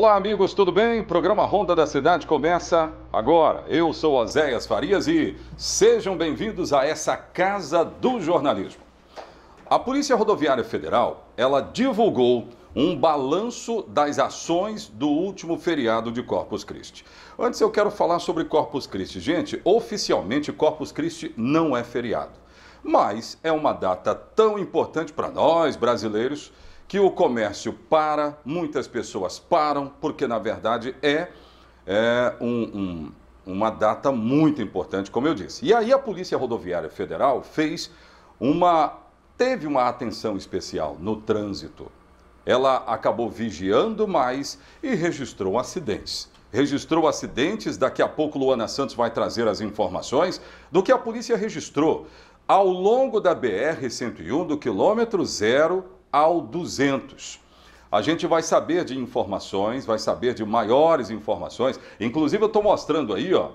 Olá, amigos, tudo bem? Programa Ronda da Cidade começa agora. Eu sou Oséias Farias e sejam bem-vindos a essa Casa do Jornalismo. A Polícia Rodoviária Federal, ela divulgou um balanço das ações do último feriado de Corpus Christi. Antes eu quero falar sobre Corpus Christi. Gente, oficialmente Corpus Christi não é feriado, mas é uma data tão importante para nós brasileiros que o comércio para, muitas pessoas param, porque na verdade é, é um, um, uma data muito importante, como eu disse. E aí a Polícia Rodoviária Federal fez uma. teve uma atenção especial no trânsito. Ela acabou vigiando mais e registrou acidentes. Registrou acidentes, daqui a pouco Luana Santos vai trazer as informações do que a polícia registrou ao longo da BR-101, do quilômetro zero ao 200. A gente vai saber de informações, vai saber de maiores informações. Inclusive, eu estou mostrando aí, ó,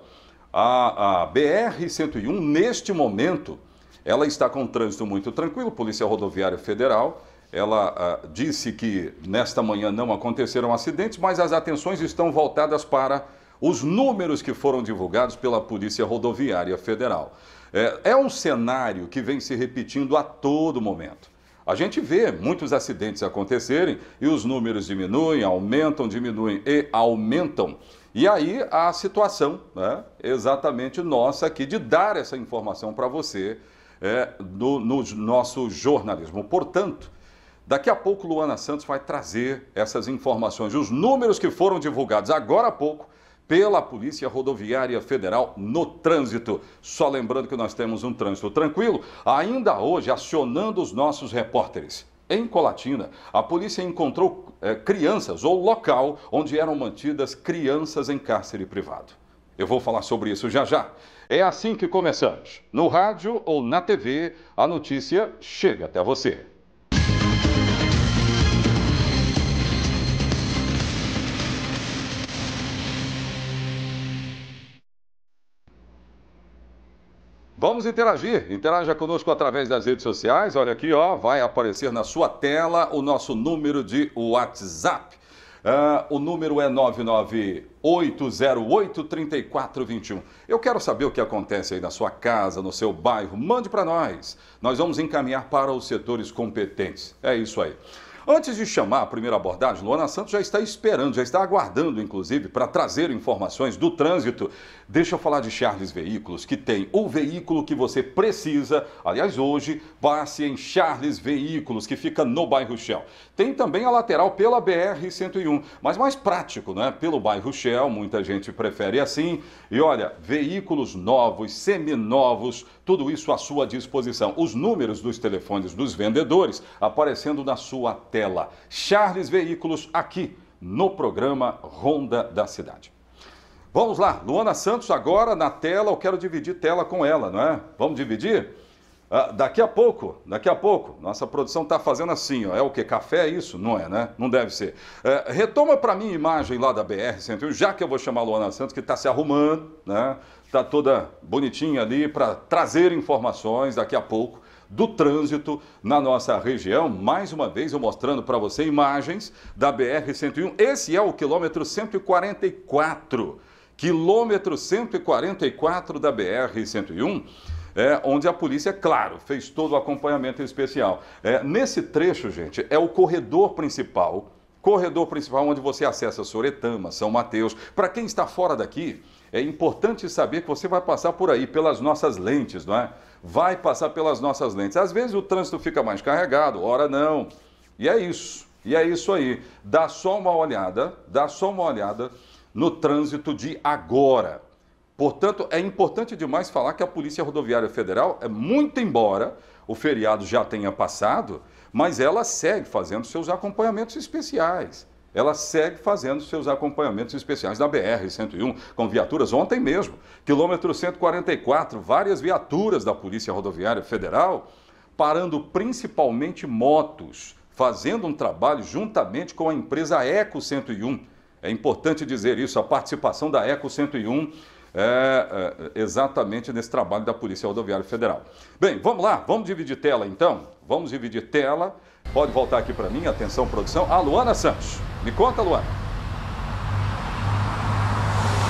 a, a BR-101, neste momento, ela está com um trânsito muito tranquilo, Polícia Rodoviária Federal. Ela ah, disse que nesta manhã não aconteceram acidentes, mas as atenções estão voltadas para os números que foram divulgados pela Polícia Rodoviária Federal. é, é um cenário que vem se repetindo a todo momento. A gente vê muitos acidentes acontecerem e os números diminuem, aumentam, diminuem e aumentam. E aí a situação, né, exatamente nossa aqui, de dar essa informação para você é, no, no nosso jornalismo. Portanto, daqui a pouco Luana Santos vai trazer essas informações, os números que foram divulgados agora há pouco pela Polícia Rodoviária Federal no trânsito. Só lembrando que nós temos um trânsito tranquilo, ainda hoje acionando os nossos repórteres. Em Colatina, a polícia encontrou é, crianças ou local onde eram mantidas crianças em cárcere privado. Eu vou falar sobre isso já já. É assim que começamos. No rádio ou na TV, a notícia chega até você. Vamos interagir. Interaja conosco através das redes sociais. Olha aqui, ó, vai aparecer na sua tela o nosso número de WhatsApp. Uh, o número é 998083421. Eu quero saber o que acontece aí na sua casa, no seu bairro. Mande para nós. Nós vamos encaminhar para os setores competentes. É isso aí. Antes de chamar a primeira abordagem, Luana Santos já está esperando, já está aguardando, inclusive, para trazer informações do trânsito. Deixa eu falar de Charles Veículos, que tem o veículo que você precisa. Aliás, hoje, passe em Charles Veículos, que fica no bairro Shell. Tem também a lateral pela BR-101, mas mais prático, né? Pelo bairro Shell, muita gente prefere assim. E olha, veículos novos, seminovos, tudo isso à sua disposição. Os números dos telefones dos vendedores aparecendo na sua tela. Charles Veículos aqui no programa Ronda da Cidade. Vamos lá, Luana Santos agora na tela, eu quero dividir tela com ela, não é? Vamos dividir? Ah, daqui a pouco, daqui a pouco, nossa produção está fazendo assim, ó, é o que? Café é isso? Não é, né? Não deve ser. É, retoma para mim a imagem lá da BR-101, já que eu vou chamar a Luana Santos, que está se arrumando, né? Está toda bonitinha ali para trazer informações daqui a pouco do trânsito na nossa região. Mais uma vez eu mostrando para você imagens da BR-101. Esse é o quilômetro 144. Quilômetro 144 da BR-101 é, onde a polícia, é claro, fez todo o acompanhamento especial. É, nesse trecho, gente, é o corredor principal, corredor principal onde você acessa Soretama, São Mateus. Para quem está fora daqui, é importante saber que você vai passar por aí, pelas nossas lentes, não é? Vai passar pelas nossas lentes. Às vezes o trânsito fica mais carregado, ora não. E é isso. E é isso aí. Dá só uma olhada, dá só uma olhada no trânsito de agora. Portanto, é importante demais falar que a Polícia Rodoviária Federal, é muito embora o feriado já tenha passado, mas ela segue fazendo seus acompanhamentos especiais. Ela segue fazendo seus acompanhamentos especiais na BR-101, com viaturas ontem mesmo, quilômetro 144, várias viaturas da Polícia Rodoviária Federal, parando principalmente motos, fazendo um trabalho juntamente com a empresa Eco 101. É importante dizer isso, a participação da Eco 101 é, é, exatamente nesse trabalho da Polícia Rodoviária Federal. Bem, vamos lá, vamos dividir tela então? Vamos dividir tela. Pode voltar aqui para mim, atenção produção. A Luana Santos. Me conta, Luana.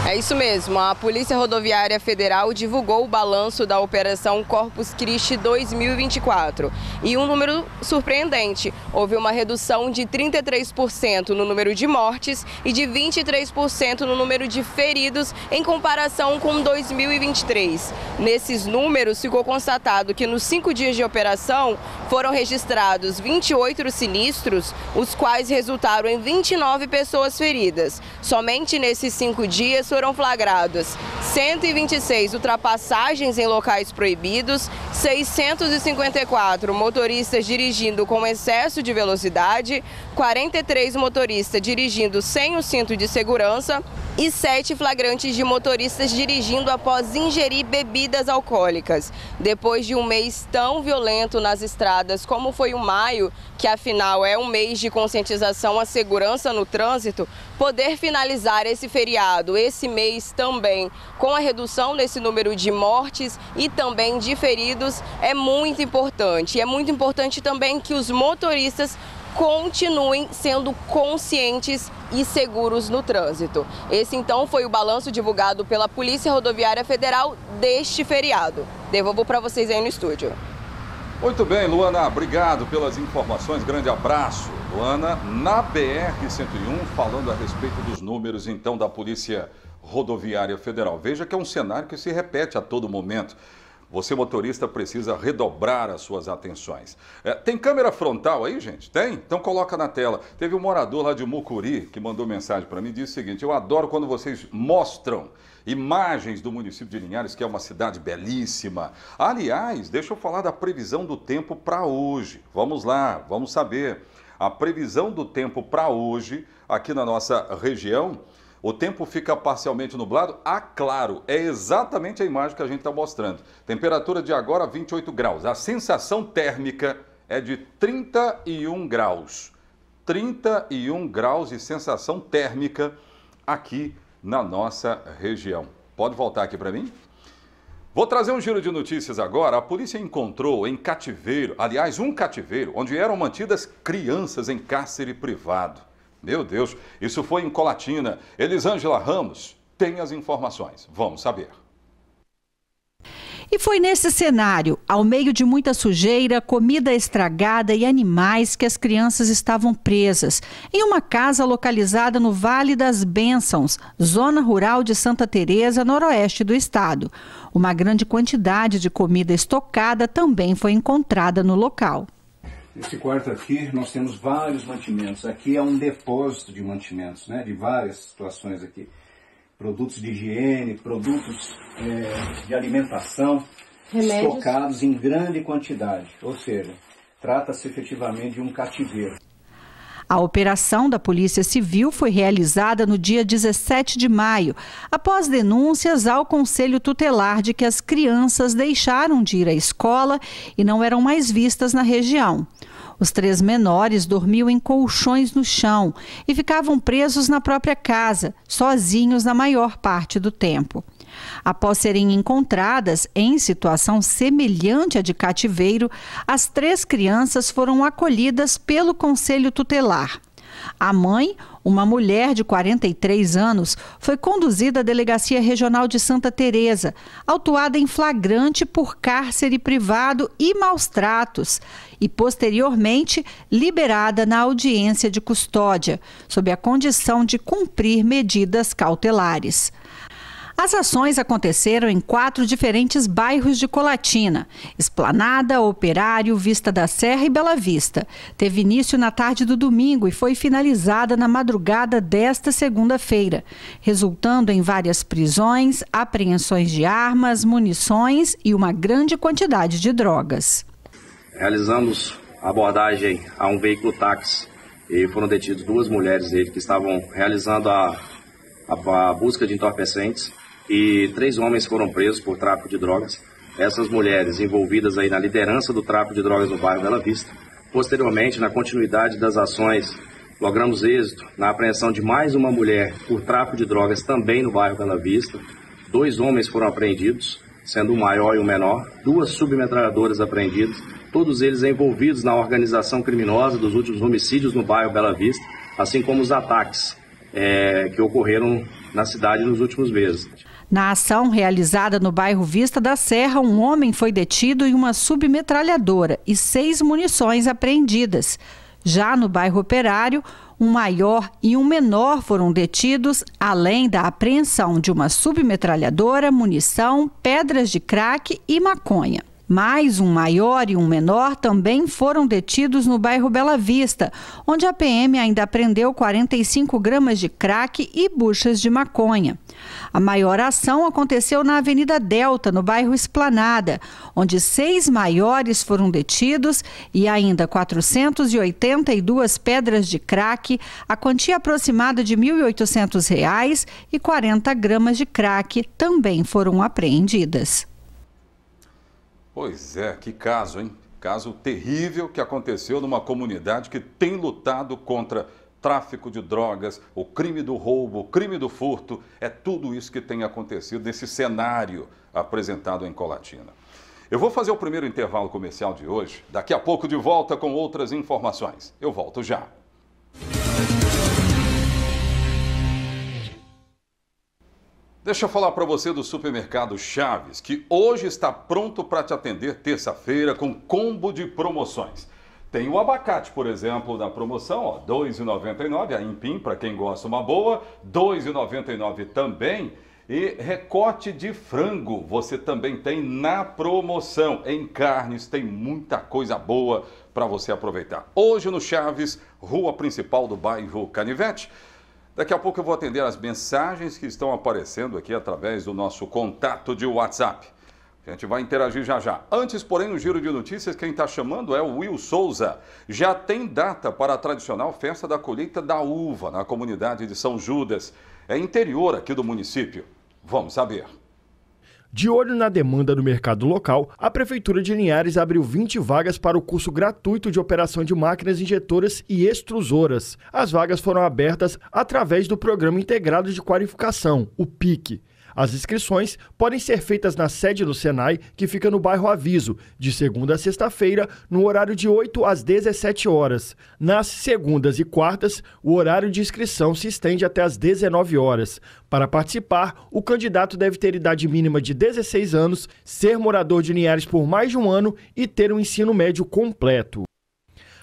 É isso mesmo. A Polícia Rodoviária Federal divulgou o balanço da Operação Corpus Christi 2024. E um número surpreendente: houve uma redução de 33% no número de mortes e de 23% no número de feridos em comparação com 2023. Nesses números, ficou constatado que nos cinco dias de operação foram registrados 28 sinistros, os quais resultaram em 29 pessoas feridas. Somente nesses cinco dias foram flagradas 126 ultrapassagens em locais proibidos, 654 motoristas dirigindo com excesso de velocidade, 43 motoristas dirigindo sem o cinto de segurança e 7 flagrantes de motoristas dirigindo após ingerir bebidas alcoólicas. Depois de um mês tão violento nas estradas como foi o maio, que afinal é um mês de conscientização à segurança no trânsito, poder finalizar esse feriado, esse esse mês também. Com a redução desse número de mortes e também de feridos, é muito importante. E é muito importante também que os motoristas continuem sendo conscientes e seguros no trânsito. Esse então foi o balanço divulgado pela Polícia Rodoviária Federal deste feriado. Devolvo para vocês aí no estúdio. Muito bem, Luana, obrigado pelas informações. Grande abraço. Luana, na BR-101, falando a respeito dos números então da Polícia Rodoviária Federal. Veja que é um cenário que se repete a todo momento. Você, motorista, precisa redobrar as suas atenções. É, tem câmera frontal aí, gente? Tem? Então coloca na tela. Teve um morador lá de Mucuri que mandou mensagem para mim e disse o seguinte: Eu adoro quando vocês mostram imagens do município de Linhares, que é uma cidade belíssima. Aliás, deixa eu falar da previsão do tempo para hoje. Vamos lá, vamos saber. A previsão do tempo para hoje aqui na nossa região o tempo fica parcialmente nublado a ah, claro. É exatamente a imagem que a gente está mostrando. Temperatura de agora 28 graus. A sensação térmica é de 31 graus. 31 graus de sensação térmica aqui na nossa região. Pode voltar aqui para mim? Vou trazer um giro de notícias agora. A polícia encontrou em cativeiro, aliás, um cativeiro, onde eram mantidas crianças em cárcere privado. Meu Deus, isso foi em Colatina. Elisângela Ramos tem as informações. Vamos saber. E foi nesse cenário, ao meio de muita sujeira, comida estragada e animais, que as crianças estavam presas, em uma casa localizada no Vale das Bênçãos, zona rural de Santa Teresa, noroeste do estado. Uma grande quantidade de comida estocada também foi encontrada no local. Esse quarto aqui, nós temos vários mantimentos. Aqui é um depósito de mantimentos, né? De várias situações aqui. Produtos de higiene, produtos é, de alimentação, Remédios. estocados em grande quantidade. Ou seja, trata-se efetivamente de um cativeiro. A operação da Polícia Civil foi realizada no dia 17 de maio, após denúncias ao Conselho Tutelar de que as crianças deixaram de ir à escola e não eram mais vistas na região. Os três menores dormiam em colchões no chão e ficavam presos na própria casa, sozinhos na maior parte do tempo. Após serem encontradas em situação semelhante à de cativeiro, as três crianças foram acolhidas pelo Conselho Tutelar. A mãe, uma mulher de 43 anos, foi conduzida à Delegacia Regional de Santa Teresa, autuada em flagrante por cárcere privado e maus tratos, e posteriormente liberada na audiência de custódia, sob a condição de cumprir medidas cautelares. As ações aconteceram em quatro diferentes bairros de Colatina: Esplanada, Operário, Vista da Serra e Bela Vista. Teve início na tarde do domingo e foi finalizada na madrugada desta segunda-feira, resultando em várias prisões, apreensões de armas, munições e uma grande quantidade de drogas. Realizamos abordagem a um veículo táxi e foram detidas duas mulheres dele que estavam realizando a, a, a busca de entorpecentes e três homens foram presos por tráfico de drogas. Essas mulheres envolvidas aí na liderança do tráfico de drogas no bairro Bela Vista. Posteriormente, na continuidade das ações, logramos êxito na apreensão de mais uma mulher por tráfico de drogas também no bairro Bela Vista. Dois homens foram apreendidos, sendo o maior e o menor, duas submetralhadoras apreendidas, todos eles envolvidos na organização criminosa dos últimos homicídios no bairro Bela Vista, assim como os ataques é, que ocorreram na cidade nos últimos meses. Na ação realizada no bairro Vista da Serra, um homem foi detido e uma submetralhadora e seis munições apreendidas. Já no bairro Operário, um maior e um menor foram detidos, além da apreensão de uma submetralhadora, munição, pedras de crack e maconha. Mais um maior e um menor também foram detidos no bairro Bela Vista, onde a PM ainda apreendeu 45 gramas de crack e buchas de maconha. A maior ação aconteceu na Avenida Delta, no bairro Esplanada, onde seis maiores foram detidos e ainda 482 pedras de crack, a quantia aproximada de R$ 1.800 e 40 gramas de crack também foram apreendidas. Pois é, que caso, hein? Caso terrível que aconteceu numa comunidade que tem lutado contra tráfico de drogas, o crime do roubo, o crime do furto, é tudo isso que tem acontecido nesse cenário apresentado em Colatina. Eu vou fazer o primeiro intervalo comercial de hoje, daqui a pouco de volta com outras informações. Eu volto já. Deixa eu falar para você do supermercado Chaves, que hoje está pronto para te atender terça-feira com combo de promoções. Tem o abacate, por exemplo, na promoção, ó, R$ 2,99, a Impim, para quem gosta uma boa, R$ 2,99 também. E recorte de frango você também tem na promoção. Em carnes tem muita coisa boa para você aproveitar. Hoje no Chaves, rua principal do bairro Canivete. Daqui a pouco eu vou atender as mensagens que estão aparecendo aqui através do nosso contato de WhatsApp. A gente vai interagir já já. Antes, porém, no giro de notícias, quem está chamando é o Will Souza. Já tem data para a tradicional festa da colheita da uva na comunidade de São Judas. É interior aqui do município. Vamos saber. De olho na demanda do mercado local, a Prefeitura de Linhares abriu 20 vagas para o curso gratuito de operação de máquinas injetoras e extrusoras. As vagas foram abertas através do Programa Integrado de Qualificação, o PIC. As inscrições podem ser feitas na sede do Senai, que fica no bairro Aviso, de segunda a sexta-feira, no horário de 8 às 17 horas. Nas segundas e quartas, o horário de inscrição se estende até às 19 horas. Para participar, o candidato deve ter idade mínima de 16 anos, ser morador de Linhares por mais de um ano e ter um ensino médio completo.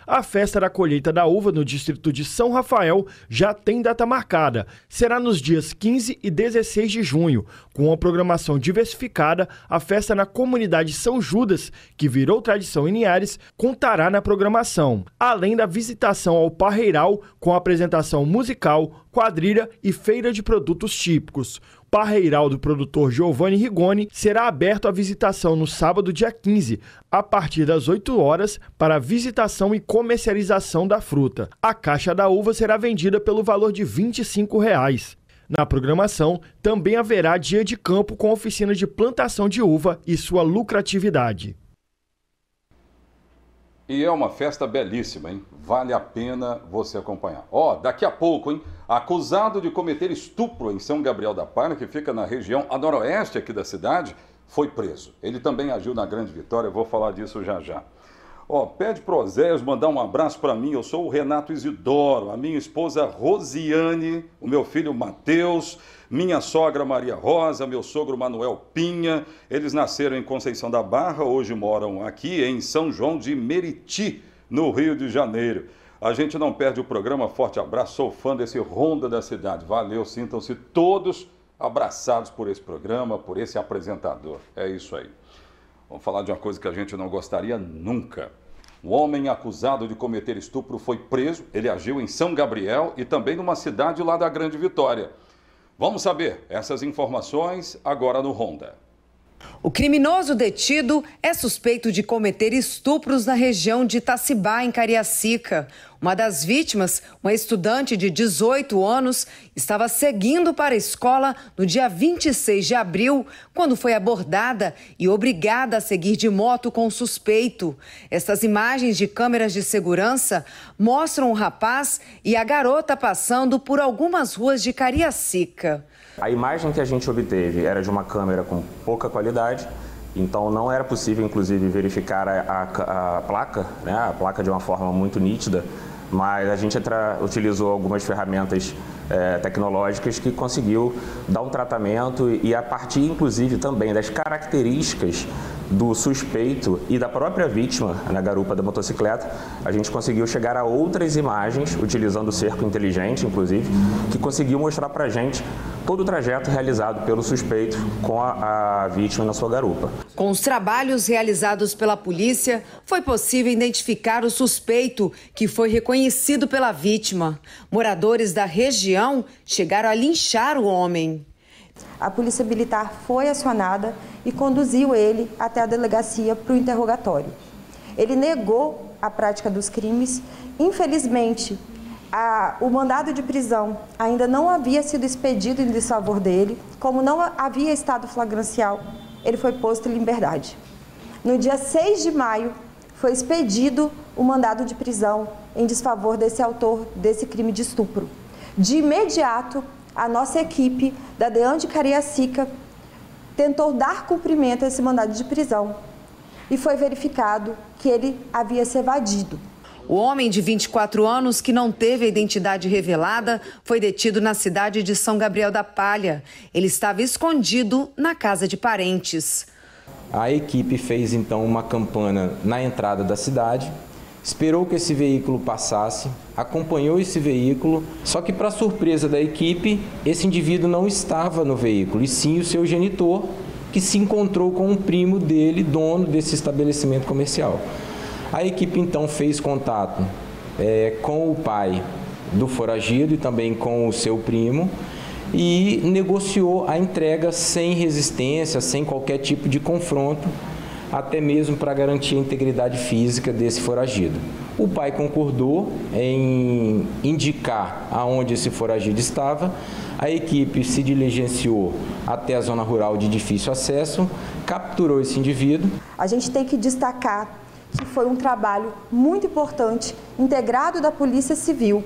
A festa da colheita da uva no distrito de São Rafael já tem data marcada. Será nos dias 15 e 16 de junho, com uma programação diversificada. A festa na comunidade São Judas, que virou tradição em Niares, contará na programação, além da visitação ao Parreiral com apresentação musical, quadrilha e feira de produtos típicos. Parreiral do produtor Giovanni Rigoni será aberto à visitação no sábado, dia 15, a partir das 8 horas, para visitação e comercialização da fruta. A caixa da uva será vendida pelo valor de R$ 25. Reais. Na programação, também haverá dia de campo com oficina de plantação de uva e sua lucratividade. E é uma festa belíssima, hein? Vale a pena você acompanhar. Ó, oh, daqui a pouco, hein? Acusado de cometer estupro em São Gabriel da Palha, que fica na região a noroeste aqui da cidade, foi preso. Ele também agiu na Grande Vitória, eu vou falar disso já já. Ó, oh, pede pro Zéus mandar um abraço para mim. Eu sou o Renato Isidoro, a minha esposa Rosiane, o meu filho Matheus, minha sogra Maria Rosa, meu sogro Manuel Pinha. Eles nasceram em Conceição da Barra, hoje moram aqui em São João de Meriti, no Rio de Janeiro. A gente não perde o programa. Forte abraço. Sou fã desse Ronda da Cidade. Valeu. Sintam-se todos abraçados por esse programa, por esse apresentador. É isso aí. Vamos falar de uma coisa que a gente não gostaria nunca. Um homem acusado de cometer estupro foi preso. Ele agiu em São Gabriel e também numa cidade lá da Grande Vitória. Vamos saber essas informações agora no Ronda. O criminoso detido é suspeito de cometer estupros na região de Itacibá, em Cariacica. Uma das vítimas, uma estudante de 18 anos, estava seguindo para a escola no dia 26 de abril, quando foi abordada e obrigada a seguir de moto com o suspeito. Essas imagens de câmeras de segurança mostram o rapaz e a garota passando por algumas ruas de Cariacica. A imagem que a gente obteve era de uma câmera com pouca qualidade, então não era possível, inclusive, verificar a, a, a placa, né, a placa de uma forma muito nítida, mas a gente utilizou algumas ferramentas é, tecnológicas que conseguiu dar um tratamento e a partir, inclusive, também das características do suspeito e da própria vítima na né, garupa da motocicleta, a gente conseguiu chegar a outras imagens, utilizando o cerco inteligente, inclusive, que conseguiu mostrar para gente todo o trajeto realizado pelo suspeito com a, a vítima na sua garupa. Com os trabalhos realizados pela polícia, foi possível identificar o suspeito, que foi reconhecido pela vítima. Moradores da região chegaram a linchar o homem. A polícia militar foi acionada e conduziu ele até a delegacia para o interrogatório. Ele negou a prática dos crimes. Infelizmente, a, o mandado de prisão ainda não havia sido expedido em desfavor dele, como não havia estado flagrancial, ele foi posto em liberdade. No dia 6 de maio, foi expedido o mandado de prisão em desfavor desse autor desse crime de estupro. De imediato, a nossa equipe da DEAN de Cariacica tentou dar cumprimento a esse mandado de prisão e foi verificado que ele havia se evadido. O homem de 24 anos, que não teve a identidade revelada, foi detido na cidade de São Gabriel da Palha. Ele estava escondido na casa de parentes. A equipe fez então uma campana na entrada da cidade, esperou que esse veículo passasse, acompanhou esse veículo, só que para surpresa da equipe, esse indivíduo não estava no veículo, e sim o seu genitor, que se encontrou com um primo dele, dono desse estabelecimento comercial. A equipe então fez contato é, com o pai do foragido e também com o seu primo e negociou a entrega sem resistência, sem qualquer tipo de confronto, até mesmo para garantir a integridade física desse foragido. O pai concordou em indicar aonde esse foragido estava, a equipe se diligenciou até a zona rural de difícil acesso, capturou esse indivíduo. A gente tem que destacar que foi um trabalho muito importante, integrado da Polícia Civil,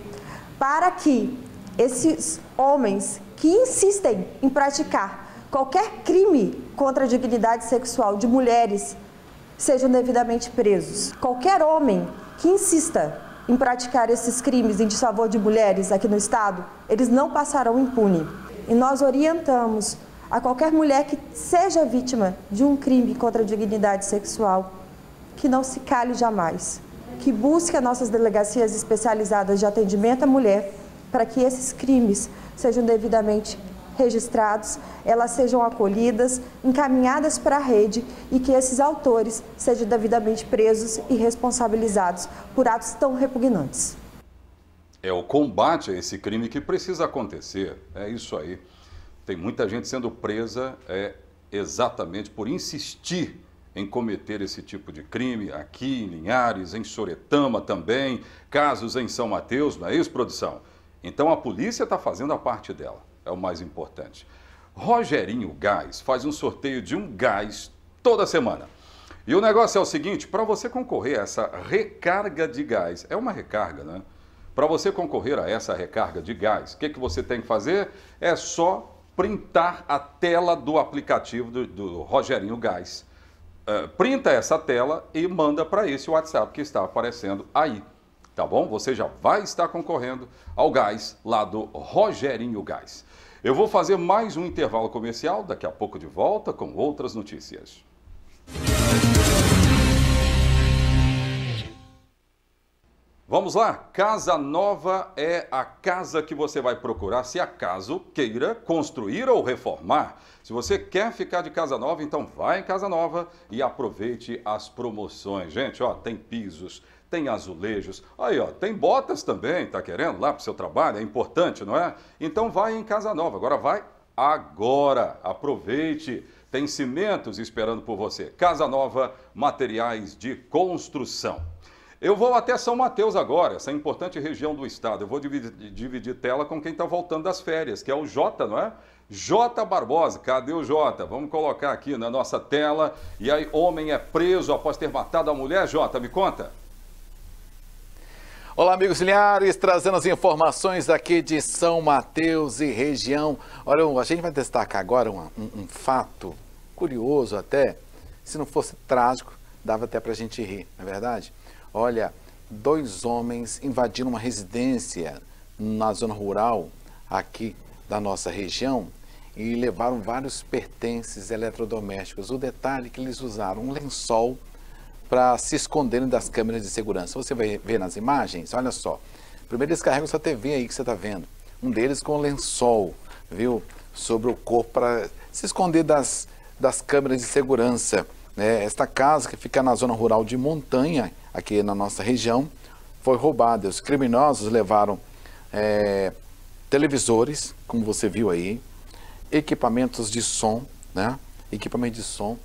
para que esses homens que insistem em praticar qualquer crime contra a dignidade sexual de mulheres sejam devidamente presos. Qualquer homem que insista em praticar esses crimes em desfavor de mulheres aqui no Estado, eles não passarão impune. E nós orientamos a qualquer mulher que seja vítima de um crime contra a dignidade sexual que não se cale jamais, que busque as nossas delegacias especializadas de atendimento à mulher para que esses crimes sejam devidamente registrados, elas sejam acolhidas, encaminhadas para a rede e que esses autores sejam devidamente presos e responsabilizados por atos tão repugnantes. É o combate a esse crime que precisa acontecer. É isso aí. Tem muita gente sendo presa é, exatamente por insistir em cometer esse tipo de crime aqui em Linhares, em Soretama também, casos em São Mateus, não é isso, produção? Então a polícia está fazendo a parte dela, é o mais importante. Rogerinho Gás faz um sorteio de um gás toda semana. E o negócio é o seguinte: para você concorrer a essa recarga de gás, é uma recarga, né? Para você concorrer a essa recarga de gás, o que, que você tem que fazer? É só printar a tela do aplicativo do, do Rogerinho Gás é, printa essa tela e manda para esse WhatsApp que está aparecendo aí. Tá bom? Você já vai estar concorrendo ao gás lá do Rogerinho Gás. Eu vou fazer mais um intervalo comercial, daqui a pouco de volta com outras notícias. Vamos lá? Casa nova é a casa que você vai procurar se acaso queira construir ou reformar. Se você quer ficar de casa nova, então vá em casa nova e aproveite as promoções. Gente, ó, tem pisos, tem azulejos, aí ó, tem botas também, tá querendo lá pro seu trabalho, é importante, não é? Então vai em casa nova. Agora vai agora. Aproveite. Tem cimentos esperando por você. Casa Nova, materiais de construção. Eu vou até São Mateus agora, essa importante região do estado. Eu vou dividir, dividir tela com quem está voltando das férias, que é o Jota, não é? Jota Barbosa, cadê o Jota? Vamos colocar aqui na nossa tela. E aí, homem é preso após ter matado a mulher? Jota, me conta. Olá, amigos Linhares, trazendo as informações aqui de São Mateus e região. Olha, a gente vai destacar agora um, um, um fato curioso até. Se não fosse trágico, dava até para a gente rir, não é verdade? Olha, dois homens invadiram uma residência na zona rural aqui da nossa região e levaram vários pertences eletrodomésticos. O detalhe é que eles usaram um lençol para se esconderem das câmeras de segurança. Você vai ver nas imagens, olha só. Primeiro eles carregam essa TV aí que você está vendo. Um deles com lençol, viu? Sobre o corpo para se esconder das, das câmeras de segurança. Né? Esta casa, que fica na zona rural de Montanha, aqui na nossa região, foi roubada. Os criminosos levaram é, televisores, como você viu aí, equipamentos de som, né? equipamento de som,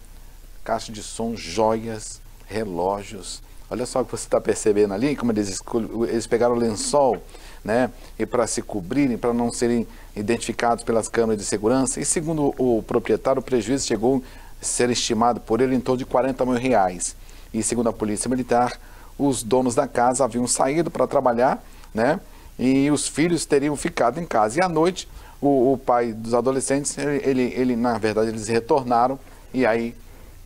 caixa de som, joias, relógios. Olha só o que você está percebendo ali, como eles, eles pegaram o lençol, né? E para se cobrirem, para não serem identificados pelas câmeras de segurança. E segundo o proprietário, o prejuízo chegou ser estimado por ele em torno de 40 mil reais. E segundo a Polícia Militar, os donos da casa haviam saído para trabalhar, né? E os filhos teriam ficado em casa. E à noite, o, o pai dos adolescentes, ele, ele, ele, na verdade, eles retornaram e aí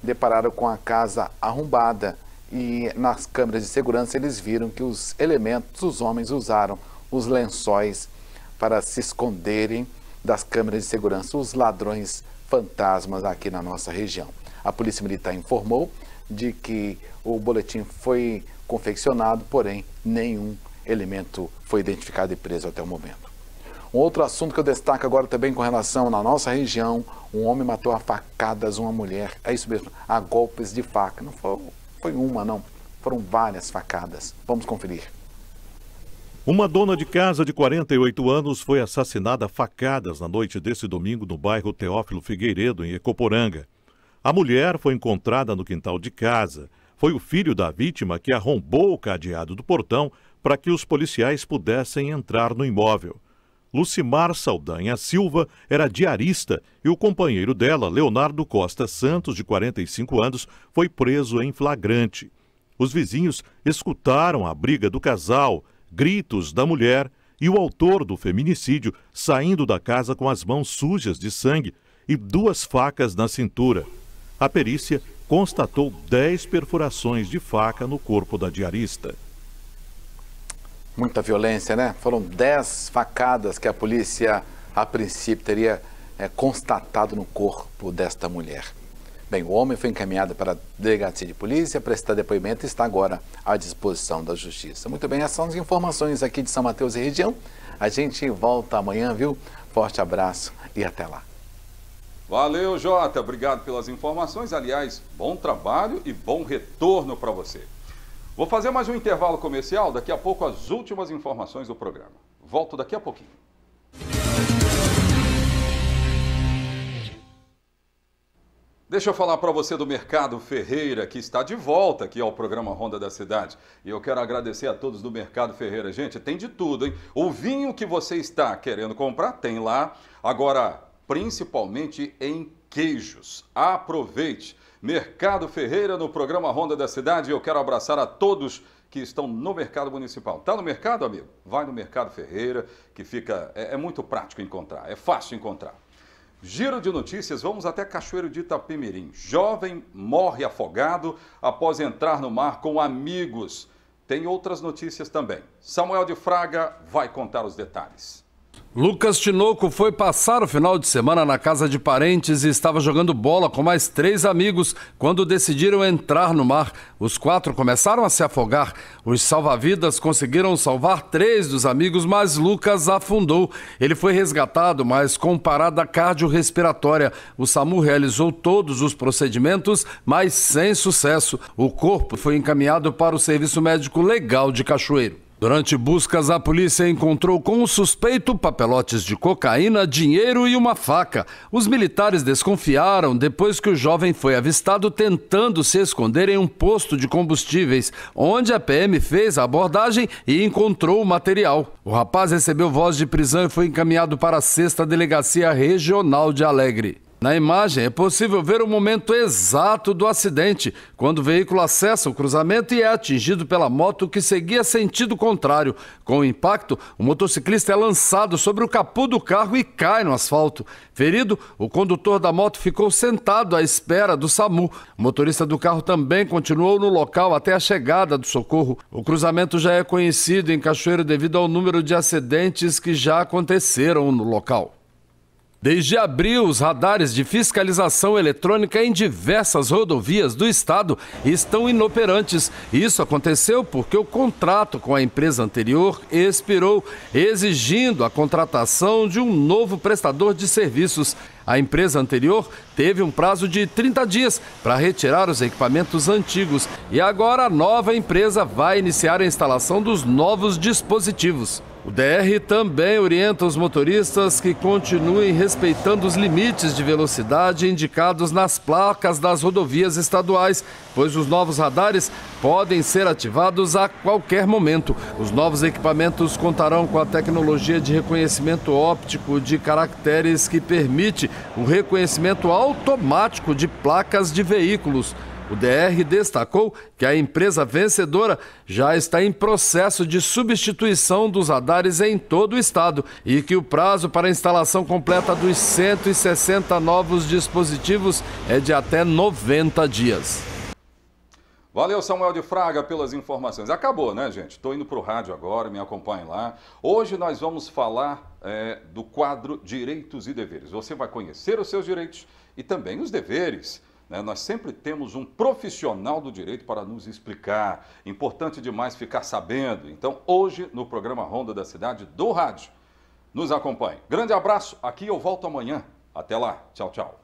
depararam com a casa arrombada. E nas câmeras de segurança, eles viram que os elementos, os homens, usaram os lençóis para se esconderem das câmeras de segurança. Os ladrões fantasmas aqui na nossa região. A Polícia Militar informou de que o boletim foi confeccionado, porém nenhum elemento foi identificado e preso até o momento. Um outro assunto que eu destaco agora também com relação na nossa região, um homem matou a facadas uma mulher, é isso mesmo, a golpes de faca. Não foi, foi uma não, foram várias facadas. Vamos conferir. Uma dona de casa de 48 anos foi assassinada a facadas na noite desse domingo no bairro Teófilo Figueiredo, em Ecoporanga. A mulher foi encontrada no quintal de casa. Foi o filho da vítima que arrombou o cadeado do portão para que os policiais pudessem entrar no imóvel. Lucimar Saldanha Silva era diarista e o companheiro dela, Leonardo Costa Santos, de 45 anos, foi preso em flagrante. Os vizinhos escutaram a briga do casal gritos da mulher e o autor do feminicídio saindo da casa com as mãos sujas de sangue e duas facas na cintura. A perícia constatou 10 perfurações de faca no corpo da diarista. Muita violência, né? Foram 10 facadas que a polícia, a princípio, teria é, constatado no corpo desta mulher. Bem, o homem foi encaminhado para a delegacia de polícia, prestar depoimento e está agora à disposição da justiça. Muito bem, essas são as informações aqui de São Mateus e região. A gente volta amanhã, viu? Forte abraço e até lá. Valeu, Jota. Obrigado pelas informações. Aliás, bom trabalho e bom retorno para você. Vou fazer mais um intervalo comercial. Daqui a pouco, as últimas informações do programa. Volto daqui a pouquinho. Deixa eu falar para você do Mercado Ferreira, que está de volta aqui ao programa Ronda da Cidade. E eu quero agradecer a todos do Mercado Ferreira. Gente, tem de tudo, hein? O vinho que você está querendo comprar, tem lá. Agora, principalmente em queijos. Aproveite! Mercado Ferreira no programa Ronda da Cidade. Eu quero abraçar a todos que estão no mercado municipal. Está no mercado, amigo? Vai no Mercado Ferreira, que fica é, é muito prático encontrar, é fácil encontrar. Giro de notícias, vamos até Cachoeiro de Itapemirim. Jovem morre afogado após entrar no mar com amigos. Tem outras notícias também. Samuel de Fraga vai contar os detalhes. Lucas Tinoco foi passar o final de semana na casa de parentes e estava jogando bola com mais três amigos quando decidiram entrar no mar. Os quatro começaram a se afogar. Os salva-vidas conseguiram salvar três dos amigos, mas Lucas afundou. Ele foi resgatado, mas com parada cardiorrespiratória. O SAMU realizou todos os procedimentos, mas sem sucesso. O corpo foi encaminhado para o Serviço Médico Legal de Cachoeiro. Durante buscas, a polícia encontrou com o suspeito papelotes de cocaína, dinheiro e uma faca. Os militares desconfiaram depois que o jovem foi avistado tentando se esconder em um posto de combustíveis, onde a PM fez a abordagem e encontrou o material. O rapaz recebeu voz de prisão e foi encaminhado para a 6 Delegacia Regional de Alegre. Na imagem é possível ver o momento exato do acidente, quando o veículo acessa o cruzamento e é atingido pela moto que seguia sentido contrário. Com o impacto, o motociclista é lançado sobre o capô do carro e cai no asfalto. Ferido, o condutor da moto ficou sentado à espera do SAMU. O motorista do carro também continuou no local até a chegada do socorro. O cruzamento já é conhecido em Cachoeiro devido ao número de acidentes que já aconteceram no local. Desde abril, os radares de fiscalização eletrônica em diversas rodovias do estado estão inoperantes. Isso aconteceu porque o contrato com a empresa anterior expirou, exigindo a contratação de um novo prestador de serviços. A empresa anterior teve um prazo de 30 dias para retirar os equipamentos antigos e agora a nova empresa vai iniciar a instalação dos novos dispositivos. O DR também orienta os motoristas que continuem respeitando os limites de velocidade indicados nas placas das rodovias estaduais, pois os novos radares podem ser ativados a qualquer momento. Os novos equipamentos contarão com a tecnologia de reconhecimento óptico de caracteres que permite o reconhecimento automático de placas de veículos. O DR destacou que a empresa vencedora já está em processo de substituição dos radares em todo o estado e que o prazo para a instalação completa dos 160 novos dispositivos é de até 90 dias. Valeu, Samuel de Fraga, pelas informações. Acabou, né, gente? Estou indo para o rádio agora, me acompanhe lá. Hoje nós vamos falar é, do quadro Direitos e Deveres. Você vai conhecer os seus direitos e também os deveres né? Nós sempre temos um profissional do direito para nos explicar. Importante demais ficar sabendo. Então, hoje, no programa Ronda da Cidade do Rádio, nos acompanhe. Grande abraço, aqui eu volto amanhã. Até lá, tchau, tchau.